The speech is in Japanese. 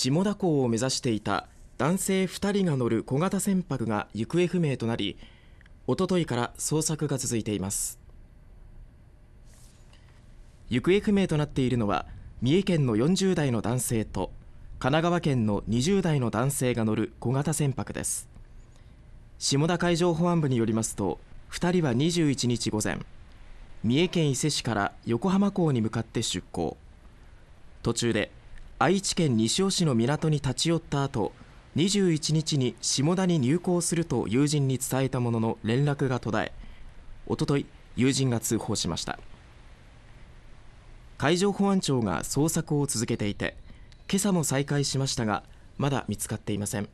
下田港を目指していた男性2人が乗る小型船舶が行方不明となりおとといから捜索が続いています行方不明となっているのは三重県の40代の男性と神奈川県の20代の男性が乗る小型船舶です下田海上保安部によりますと2人は21日午前三重県伊勢市から横浜港に向かって出港途中で愛知県西尾市の港に立ち寄った後21日に下田に入港すると友人に伝えたものの連絡が途絶えおととい友人が通報しました海上保安庁が捜索を続けていて今朝も再開しましたがまだ見つかっていません